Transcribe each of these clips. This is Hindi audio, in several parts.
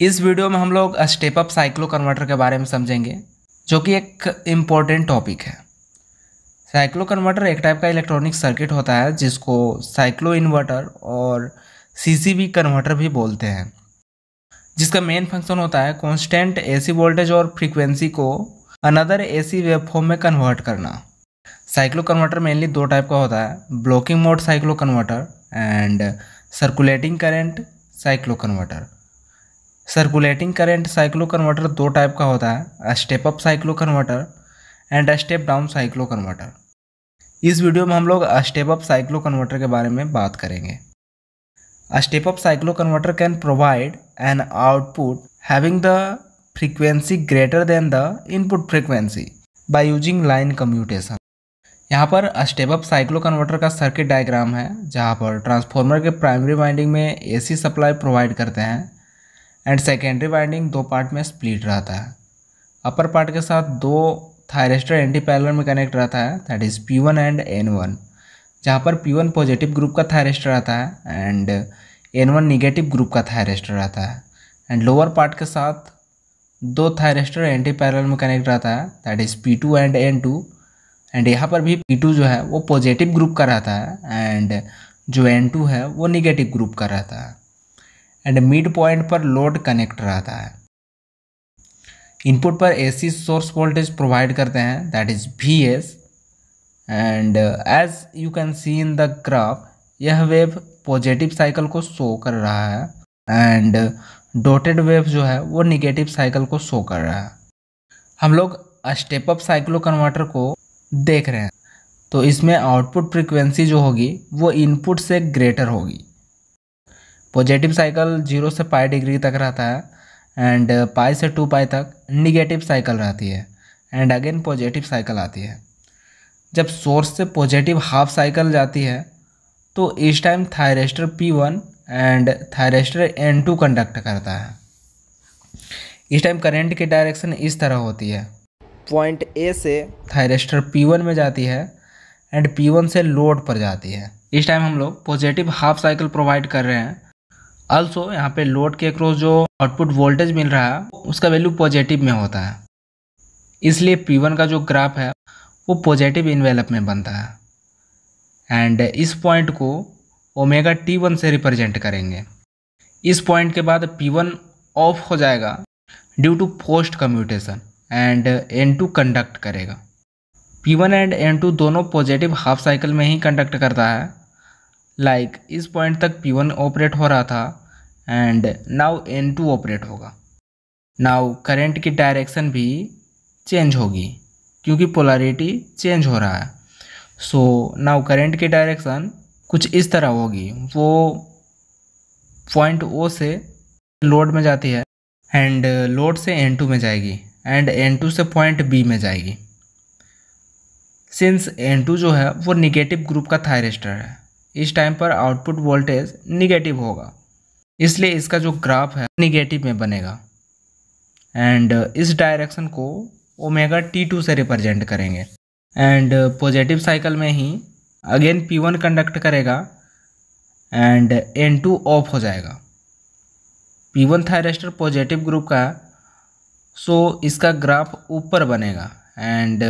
इस वीडियो में हम लोग स्टेप अप साइक्लो कन्वर्टर के बारे में समझेंगे जो कि एक इम्पॉर्टेंट टॉपिक है साइक्लो कन्वर्टर एक टाइप का इलेक्ट्रॉनिक सर्किट होता है जिसको साइक्लो इन्वर्टर और सीसीबी कन्वर्टर भी बोलते हैं जिसका मेन फंक्शन होता है कांस्टेंट एसी वोल्टेज और फ्रीक्वेंसी को अनदर एसी वेवफॉर्म में कन्वर्ट करना साइक्लो कन्वर्टर मेनली दो टाइप का होता है blocking mode cycloconverter and circulating current cycloconverter circulating current cycloconverter दो टाइप का होता है step up cycloconverter and step down cycloconverter इस वीडियो में हम लोग स्टेप अप साइक्लो कन्वर्टर के बारे में बात करेंगे step up cycloconverter can provide an output having the frequency greater than the input frequency by using line commutation यहाँ पर स्टेप अप साइक्लो कन्वर्टर का सर्किट डायग्राम है जहाँ पर ट्रांसफॉर्मर के प्राइमरी वाइंडिंग में एसी सप्लाई प्रोवाइड करते हैं एंड सेकेंडरी वाइंडिंग दो पार्ट में स्प्लिट रहता है अपर पार्ट के साथ दो थायरेस्टर एंटी पैरल में कनेक्ट रहता है that is P one and N one जहाँ पर पी वन पॉजिटिव ग्रुप का थायरेस्टर रहता है and N one negative group का थायरेस्टर रहता है एंड लोअर पार्ट के साथ दो थायरेस्टर एंटी पैरल में कनेक्ट रहता है that is P two and N two and यहाँ पर भी पी टू जो है वो पॉजिटिव ग्रुप का रहता है एंड जो एन टू है वो निगेटिव ग्रुप का रहता है एंड मिड पॉइंट पर लोड कनेक्ट रहता है इनपुट पर एसी सोर्स वोल्टेज प्रोवाइड करते हैं that is V S and as you can see in the graph यह वेव पॉजिटिव साइकिल को शो कर रहा है एंड डोटेड वेव जो है वो निगेटिव साइकिल को शो कर रहा है हम लोग स्टेप अप साइक्लो कन्वर्टर को देख रहे हैं तो इसमें आउटपुट फ्रिक्वेंसी जो होगी वो इनपुट से ग्रेटर होगी पॉजिटिव साइकिल जीरो से पाई डिग्री तक रहता है एंड uh, पाई से टू पाई तक निगेटिव साइकिल रहती है एंड अगेन पॉजिटिव साइकिल आती है जब सोर्स से पॉजिटिव हाफ साइकिल जाती है तो इस time thyristor P one and thyristor N two conduct करता है इस टाइम करंट की डायरेक्शन इस तरह होती है पॉइंट ए से थायरेस्टर पी वन में जाती है एंड पी वन से लोड पर जाती है इस टाइम हम लोग पॉजिटिव हाफ साइकिल प्रोवाइड कर रहे हैं ऑल्सो यहाँ पे लोड के अक्रॉस जो आउटपुट वोल्टेज मिल रहा है उसका वैल्यू पॉजिटिव में होता है इसलिए पी का जो ग्राफ है वो पॉजिटिव इन्वेलप में बनता है एंड इस पॉइंट को ओमेगा टी वन से रिप्रेजेंट करेंगे इस पॉइंट के बाद पी वन ऑफ हो जाएगा due to post commutation and N two conduct करेगा P one and N two दोनों पॉजिटिव हाफ साइकिल में ही कंडक्ट करता है लाइक like, इस पॉइंट तक पी वन ऑपरेट हो रहा था and now N two operate होगा नाउ करंट की डायरेक्शन भी चेंज होगी क्योंकि पोलरिटी चेंज हो रहा है सो नाउ करंट की डायरेक्शन कुछ इस तरह होगी वो पॉइंट ओ से लोड में जाती है एंड लोड से एन टू में जाएगी एंड एन टू से पॉइंट बी में जाएगी सिंस एन टू जो है वो निगेटिव ग्रुप का थायरेस्टर है इस टाइम पर आउटपुट वोल्टेज निगेटिव होगा इसलिए इसका जो ग्राफ है निगेटिव में बनेगा एंड uh, इस डायरेक्शन को ओमेगा टी टू से रिप्रेजेंट करेंगे एंड uh, पॉजिटिव साइकिल में ही अगेन पी वन कंडक्ट करेगा and uh, N two off हो जाएगा P one thyristor positive group का सो इसका ग्राफ ऊपर बनेगा एंड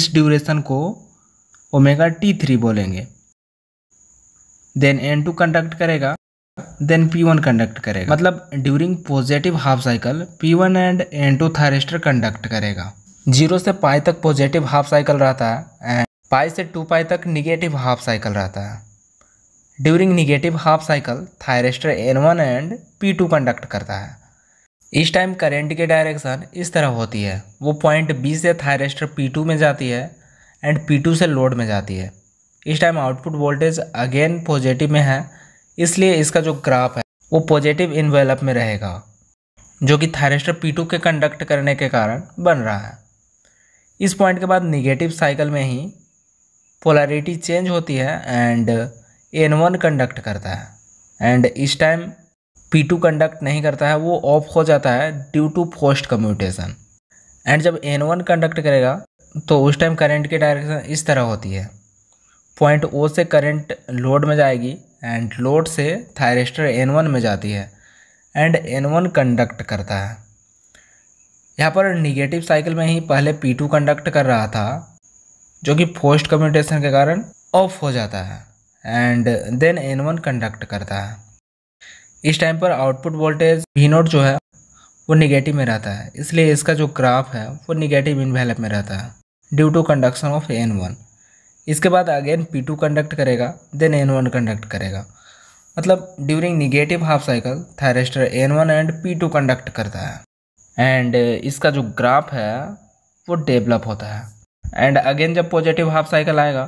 इस ड्यूरेशन को ओमेगा टी थ्री बोलेंगे देन एन टू कंडक्ट करेगा देन पी वन कंडक्ट करेगा मतलब during positive half cycle P one and N two thyristor conduct करेगा जीरो से पाई तक पॉजिटिव हाफ साइकिल रहता है एंड पाई से टू पाई तक निगेटिव हाफ साइकिल रहता है during negative half cycle thyristor N one and P two conduct करता है इस टाइम करेंट की डायरेक्शन इस तरह होती है वो पॉइंट बी से थायरेस्टर पी टू में जाती है एंड पी टू से लोड में जाती है इस time output voltage again positive में है इसलिए इसका जो ग्राफ है वो पॉजिटिव इन्वेलप में रहेगा जो कि थायरेस्टर पी के कंडक्ट करने के कारण बन रहा है इस पॉइंट के बाद निगेटिव साइकिल में ही पोलरिटी चेंज होती है एंड एन वन कंडक्ट करता है एंड इस टाइम पी टू कंडक्ट नहीं करता है वो ऑफ हो जाता है due to forced commutation and जब एन वन कंडक्ट करेगा तो उस टाइम करंट की डायरेक्शन इस तरह होती है पॉइंट ओ से करंट लोड में जाएगी एंड लोड से थायरेस्टर एन वन में जाती है एंड एन वन कंडक्ट करता है यहाँ पर निगेटिव साइकिल में ही पहले पी टू कंडक्ट कर रहा था जो कि फोस्ट कम्यूटेशन के कारण ऑफ हो जाता है and then N one conduct करता है इस टाइम पर आउटपुट वोल्टेज वी नोट जो है वो निगेटिव में रहता है इसलिए इसका जो ग्राफ है वो निगेटिव इनवेलप में रहता है due to conduction of N one इसके बाद अगेन पी टू कंडक्ट करेगा देन एन वन कंडक्ट करेगा मतलब during negative half cycle thyristor N one and P two conduct करता है एंड uh, इसका जो ग्राफ है वो डेवलप होता है एंड अगेन जब पॉजिटिव हाफ साइकिल आएगा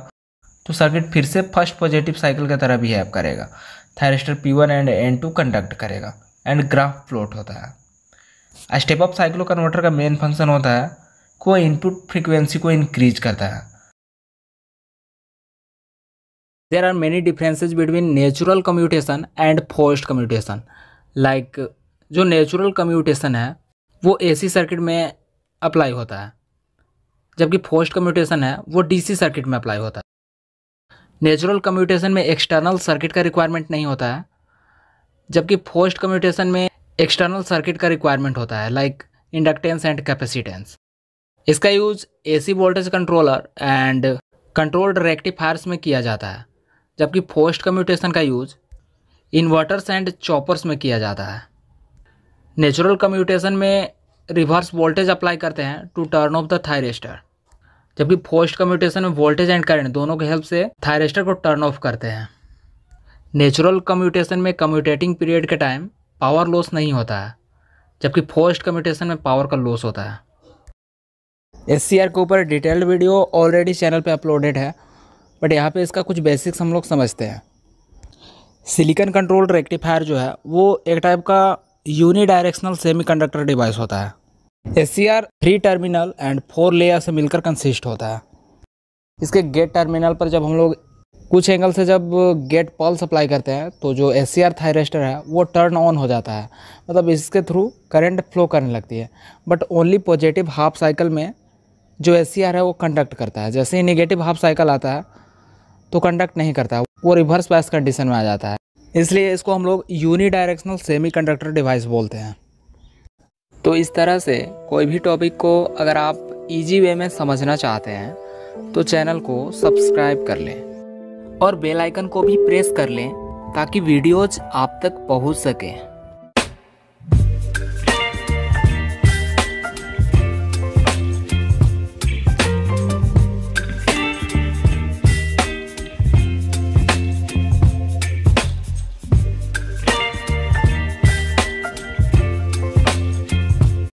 तो सर्किट फिर से फर्स्ट पॉजिटिव साइकिल की तरह बिहेव करेगा thyristor P one and N two conduct करेगा एंड ग्राफ फ्लोट होता है स्टेप अप साइक्लो कन्वर्टर का मेन फंक्शन होता है को इनपुट फ्रिक्वेंसी को इनक्रीज करता है there are many differences between natural commutation and forced commutation like जो नेचुरल कम्यूटेशन है वो ए सी सर्किट में अप्लाई होता है जबकि फोर्स्ड कम्यूटेशन है वो डी सी सर्किट में अप्लाई होता है नेचुरल कम्यूटेशन में एक्सटर्नल सर्किट का रिक्वायरमेंट नहीं होता है जबकि फोर्स्ड कम्यूटेशन में एक्सटर्नल सर्किट का रिक्वायरमेंट होता है लाइक इंडक्टेंस एंड कैपेसिटेंस इसका use A C voltage controller and controlled rectifiers में किया जाता है जबकि फोस्ट कम्यूटेशन का यूज़ इन्वर्टर्स एंड चॉपर्स में किया जाता है नेचुरल कम्यूटेशन में रिवर्स वोल्टेज अप्लाई करते हैं to turn off the thyristor जबकि फोस्ट कम्यूटेशन में वोल्टेज एंड करंट दोनों के हेल्प से थायरेस्टर को टर्न ऑफ करते हैं नेचुरल कम्यूटेशन में कम्यूटेटिंग पीरियड के टाइम पावर लॉस नहीं होता है जबकि फोर्स्ट कम्यूटेशन में पावर का लॉस होता है एस के ऊपर डिटेल्ड वीडियो ऑलरेडी चैनल पर अपलोडेड है बट यहाँ पे इसका कुछ बेसिक्स हम लोग समझते हैं सिलिकन कंट्रोल रेक्टिफायर जो है वो एक टाइप का unidirectional semiconductor device होता है S C R three terminal and four layer से मिलकर कंसिस्ट होता है इसके गेट टर्मिनल पर जब हम लोग कुछ एंगल से जब गेट पल सप्लाई करते हैं तो जो एस सी आर है वो टर्न ऑन हो जाता है मतलब इसके थ्रू करंट फ्लो करने लगती है but only positive half cycle में जो एस सी आर है वो कंडक्ट करता है जैसे ही निगेटिव हाफ साइकिल आता है तो कंडक्ट नहीं करता वो रिवर्स बायस कंडीशन में आ जाता है इसलिए इसको हम लोग unidirectional semiconductor device बोलते हैं तो इस तरह से कोई भी टॉपिक को अगर आप इजी वे में समझना चाहते हैं तो चैनल को सब्सक्राइब कर लें और बेल आइकन को भी प्रेस कर लें ताकि वीडियोज आप तक पहुंच सकें